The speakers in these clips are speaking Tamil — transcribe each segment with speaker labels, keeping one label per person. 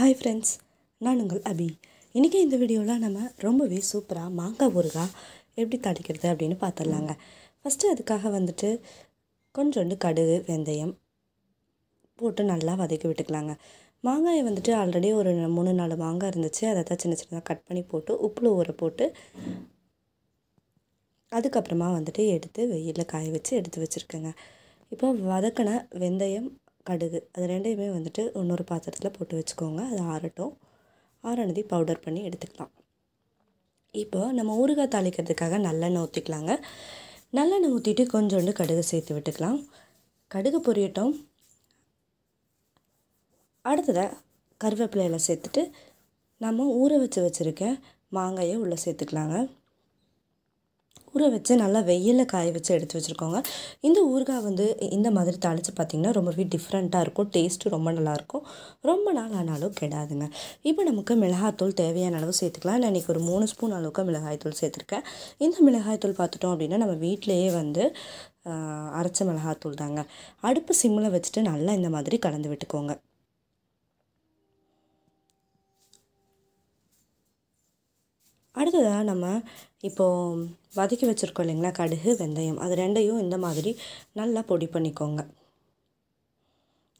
Speaker 1: ஹாய் ஃப்ரெண்ட்ஸ் நான் உங்கள் அபி இன்றைக்கி இந்த வீடியோவில் நம்ம ரொம்பவே சூப்பராக மாங்காய் ஊறுகாய் எப்படி தடிக்கிறது அப்படின்னு பார்த்துடலாங்க ஃபஸ்ட்டு அதுக்காக வந்துட்டு கொஞ்சோண்டு கடுகு வெந்தயம் போட்டு நல்லா வதக்கி விட்டுக்கலாங்க மாங்காயை வந்துட்டு ஆல்ரெடி ஒரு மூணு நாலு மாங்காய் இருந்துச்சு அதை தான் சின்ன சின்னதாக கட் பண்ணி போட்டு உப்பில் ஊற போட்டு அதுக்கப்புறமா வந்துட்டு எடுத்து வெயிலில் காய வச்சு எடுத்து வச்சுருக்கேங்க இப்போ வதக்கின வெந்தயம் கடுகு அது ரெண்டையுமே வந்துட்டு இன்னொரு பாத்திரத்தில் போட்டு வச்சுக்கோங்க அது ஆறட்டும் ஆறனதி பவுடர் பண்ணி எடுத்துக்கலாம் இப்போ நம்ம ஊறுகாய் தாளிக்கிறதுக்காக நல்லெண்ணெய் ஊற்றிக்கலாங்க நல்லெண்ணெய் ஊற்றிட்டு கொஞ்சோண்டு கடுகு சேர்த்து விட்டுக்கலாம் கடுகு பொரியட்டும் அடுத்ததாக கருவேப்பிலையில் சேர்த்துட்டு நம்ம ஊற வச்சு வச்சுருக்க மாங்காயை உள்ளே சேர்த்துக்கலாங்க ஊற வச்சு நல்லா வெயிலில் காய வச்சு எடுத்து வச்சுருக்கோங்க இந்த ஊறுகாய் வந்து இந்த மாதிரி தாளித்து பார்த்திங்கன்னா ரொம்பவே டிஃப்ரெண்ட்டாக இருக்கும் டேஸ்ட்டு ரொம்ப நல்லாயிருக்கும் ரொம்ப நாள் ஆனாலும் கெடாதுங்க இப்போ நமக்கு மிளகாய்த்தூள் தேவையான அளவு சேர்த்துக்கலாம் நான் இன்றைக்கி ஒரு மூணு ஸ்பூன் அளவுக்கு மிளகாய்த்தூள் சேர்த்துருக்கேன் இந்த மிளகாய்த்தூள் பார்த்துட்டோம் அப்படின்னா நம்ம வீட்டிலையே வந்து அரைச்ச மிளகாத்தூள் தாங்க அடுப்பு சிம்மில் வச்சுட்டு நல்லா இந்த மாதிரி கலந்து விட்டுக்கோங்க அடுத்ததாக நம்ம இப்போது வதக்கி வச்சுருக்கோம் இல்லைங்களா கடுகு வெந்தயம் அது ரெண்டையும் இந்த மாதிரி நல்லா பொடி பண்ணிக்கோங்க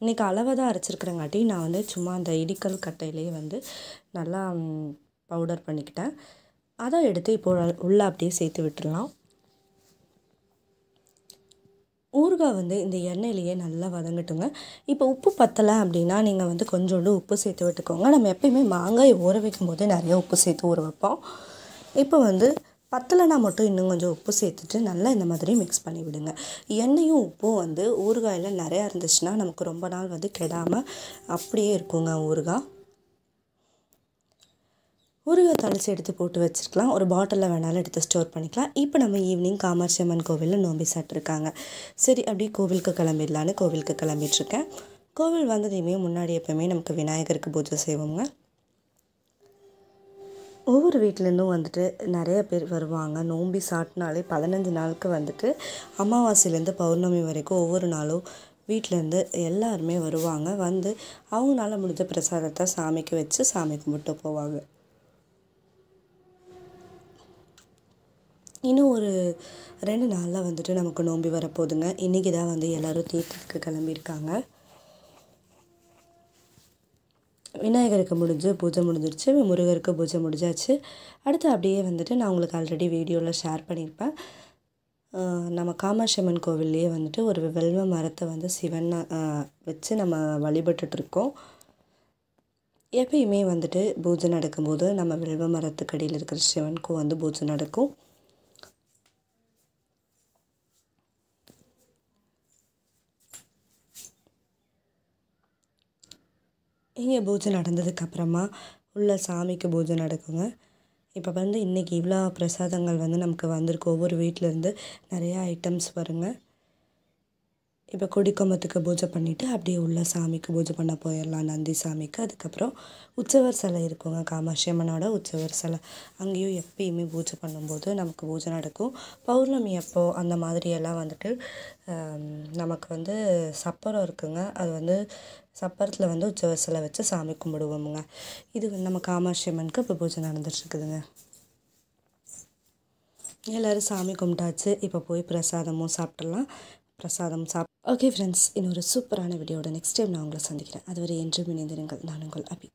Speaker 1: இன்றைக்கி அளவை தான் அரைச்சிருக்கிறங்காட்டி நான் வந்து சும்மா அந்த இடிக்கல் கட்டையிலேயே வந்து நல்லா பவுடர் பண்ணிக்கிட்டேன் அதை எடுத்து இப்போ உள்ளே அப்படியே சேர்த்து விட்டுடலாம் ஊறுகாய் வந்து இந்த எண்ணெயிலேயே நல்லா வதங்கட்டுங்க இப்போ உப்பு பத்தலை அப்படின்னா நீங்கள் வந்து கொஞ்சோண்டு உப்பு சேர்த்து விட்டுக்கோங்க நம்ம எப்பயுமே மாங்காய் ஊற வைக்கும் போது நிறைய உப்பு சேர்த்து ஊற வைப்போம் இப்போ வந்து பத்தலைனா மட்டும் இன்னும் கொஞ்சம் உப்பு சேர்த்துட்டு நல்லா இந்த மாதிரி மிக்ஸ் பண்ணி விடுங்க எண்ணெயும் உப்பும் வந்து ஊறுகாயில் நிறையா இருந்துச்சுன்னா நமக்கு ரொம்ப நாள் வந்து கெடாமல் அப்படியே இருக்குங்க ஊறுகாய் ஊறுகாய் தளிச்சு எடுத்து போட்டு வச்சுருக்கலாம் ஒரு பாட்டிலில் வேணாலும் எடுத்து ஸ்டோர் பண்ணிக்கலாம் இப்போ நம்ம ஈவினிங் காமாட்சி அம்மன் கோவிலில் நோம்பி சாப்பிட்ருக்காங்க சரி அப்படியே கோவிலுக்கு கிளம்பிடலான்னு கோவிலுக்கு கிளம்பிட்டுருக்கேன் கோவில் வந்ததையுமே முன்னாடி எப்போயுமே நமக்கு விநாயகருக்கு பூஜை செய்வோங்க ஒவ்வொரு வீட்டிலேருந்தும் வந்துட்டு நிறைய பேர் வருவாங்க நோம்பி சாட்டினாலே பதினஞ்சு நாளுக்கு வந்துட்டு அமாவாசையிலேருந்து பௌர்ணமி வரைக்கும் ஒவ்வொரு நாளும் வீட்டிலேருந்து எல்லாருமே வருவாங்க வந்து அவங்களால முடிஞ்ச பிரசாதத்தை சாமிக்கு வச்சு சாமி கும்பிட்டு போவாங்க இன்னும் ஒரு ரெண்டு நாளில் வந்துட்டு நமக்கு நோம்பி வரப்போகுதுங்க இன்றைக்கி தான் வந்து எல்லோரும் தீர்த்தத்துக்கு கிளம்பியிருக்காங்க விநாயகருக்கு முடிஞ்சு பூஜை முடிஞ்சிருச்சு முருகருக்கு பூஜை முடிஞ்சாச்சு அடுத்து அப்படியே வந்துட்டு நான் உங்களுக்கு ஆல்ரெடி வீடியோவில் ஷேர் பண்ணியிருப்பேன் நம்ம காமாட்சியம்மன் கோவில்லையே வந்துட்டு ஒரு வெல்வ மரத்தை வந்து சிவன் வச்சு நம்ம வழிபட்டுருக்கோம் எப்பயுமே வந்துட்டு பூஜை நடக்கும்போது நம்ம வெல்வ மரத்துக்கடியில் இருக்கிற சிவனுக்கும் வந்து பூஜை நடக்கும் இங்கே பூஜை நடந்ததுக்கப்புறமா உள்ளே சாமிக்கு பூஜை நடக்குங்க இப்போ வந்து இன்றைக்கி இவ்வளோ பிரசாதங்கள் வந்து நமக்கு வந்திருக்கு ஒவ்வொரு வீட்டிலேருந்து நிறையா ஐட்டம்ஸ் வருங்க இப்போ கொடிக்கொமத்துக்கு பூஜை பண்ணிவிட்டு அப்படியே உள்ள சாமிக்கு பூஜை பண்ண போயிடலாம் நந்தி சாமிக்கு அதுக்கப்புறம் உற்சவர் சிலை இருக்குங்க காமாட்சி அம்மனோட உற்சவர் சிலை அங்கேயும் எப்பயுமே பூஜை பண்ணும்போது நமக்கு பூஜை நடக்கும் பௌர்ணமி அப்போ அந்த மாதிரியெல்லாம் வந்துட்டு நமக்கு வந்து சப்பரம் இருக்குங்க அது வந்து சப்பரத்தில் வந்து உற்சவர் சிலை வச்சு சாமி கும்பிடுவோமுங்க இது வந்து நம்ம காமாட்சி அம்மனுக்கு இப்போ பூஜை நடந்துட்டுருக்குதுங்க எல்லோரும் சாமி கும்பிட்டாச்சு இப்போ போய் பிரசாதமும் சாப்பிட்றலாம் பிரசாதம் சாப் ஓகே ஃப்ரெண்ட்ஸ் இன்னொரு சூப்பரான வீடியோட நெக்ஸ்ட் டைம் நான் உங்களை சந்திக்கிறேன் அதுவரை என்றும் இணைந்திருங்கள் நான் உங்கள் அபி